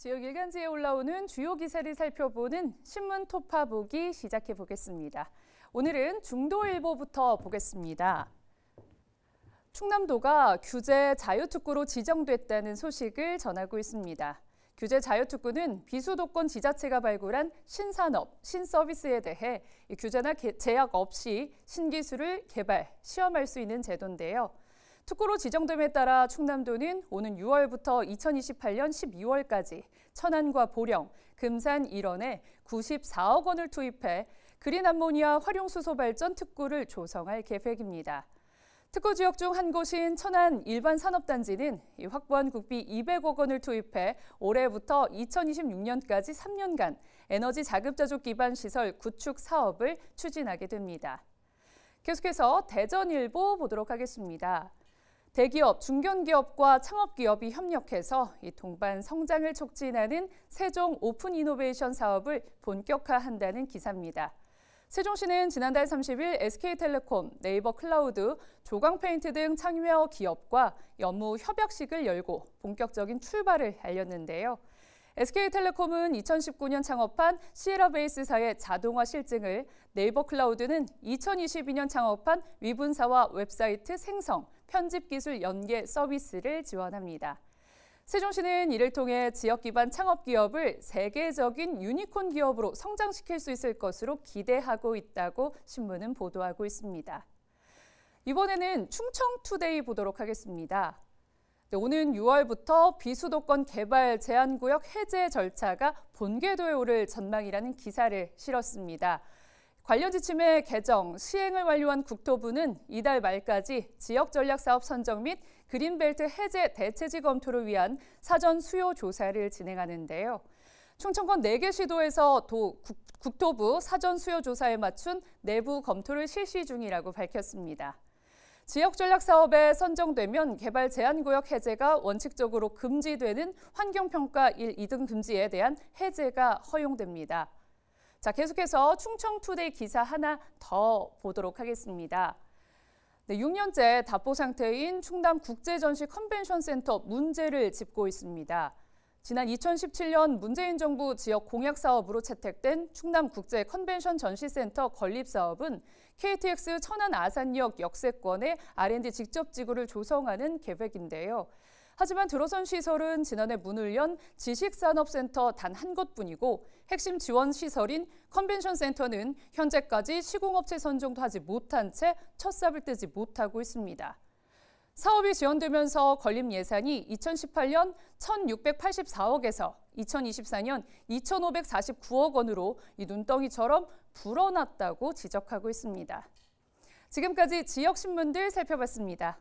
지역 일간지에 올라오는 주요 기사를 살펴보는 신문 토파보기 시작해 보겠습니다. 오늘은 중도일보부터 보겠습니다. 충남도가 규제 자유특구로 지정됐다는 소식을 전하고 있습니다. 규제 자유특구는 비수도권 지자체가 발굴한 신산업, 신서비스에 대해 규제나 제약 없이 신기술을 개발, 시험할 수 있는 제도인데요. 특구로 지정됨에 따라 충남도는 오는 6월부터 2028년 12월까지 천안과 보령, 금산 일원에 94억 원을 투입해 그린 암모니아 활용수소 발전 특구를 조성할 계획입니다. 특구 지역 중 한 곳인 천안 일반산업단지는 확보한 국비 200억 원을 투입해 올해부터 2026년까지 3년간 에너지 자급자족 기반 시설 구축 사업을 추진하게 됩니다. 계속해서 대전일보 보도록 하겠습니다. 대기업, 중견기업과 창업기업이 협력해서 이 동반 성장을 촉진하는 세종 오픈 이노베이션 사업을 본격화한다는 기사입니다. 세종시는 지난달 30일 SK텔레콤, 네이버 클라우드, 조광페인트 등 참여 기업과 연무 협약식을 열고 본격적인 출발을 알렸는데요. SK텔레콤은 2019년 창업한 시에라베이스사의 자동화 실증을 네이버 클라우드는 2022년 창업한 위분사와 웹사이트 생성, 편집 기술 연계 서비스를 지원합니다. 세종시는 이를 통해 지역 기반 창업 기업을 세계적인 유니콘 기업으로 성장시킬 수 있을 것으로 기대하고 있다고 신문은 보도하고 있습니다. 이번에는 충청투데이 보도록 하겠습니다. 네, 오는 6월부터 비수도권 개발 제한구역 해제 절차가 본궤도에 오를 전망이라는 기사를 실었습니다. 관련 지침의 개정, 시행을 완료한 국토부는 이달 말까지 지역전략사업 선정 및 그린벨트 해제 대체지 검토를 위한 사전 수요 조사를 진행하는데요. 충청권 4개 시도에서 도, 국, 국토부 사전 수요 조사에 맞춘 내부 검토를 실시 중이라고 밝혔습니다. 지역 전략 사업에 선정되면 개발 제한 구역 해제가 원칙적으로 금지되는 환경평가 1, 2등 금지에 대한 해제가 허용됩니다. 자, 계속해서 충청투데이 기사 하나 더 보도록 하겠습니다. 네, 6년째 답보 상태인 충남 국제전시 컨벤션 센터 문제를 짚고 있습니다. 지난 2017년 문재인 정부 지역 공약 사업으로 채택된 충남 국제 컨벤션 전시센터 건립 사업은 KTX 천안 아산역 역세권에 R&D 직접 지구를 조성하는 계획인데요. 하지만 들어선 시설은 지난해 문을 연 지식산업센터 단 한 곳뿐이고 핵심 지원 시설인 컨벤션 센터는 현재까지 시공업체 선정도 하지 못한 채 첫 삽을 뜨지 못하고 있습니다. 사업이 지연되면서 건립 예산이 2018년 1,684억에서 2024년 2,549억 원으로 이 눈덩이처럼 불어났다고 지적하고 있습니다. 지금까지 지역 신문들 살펴봤습니다.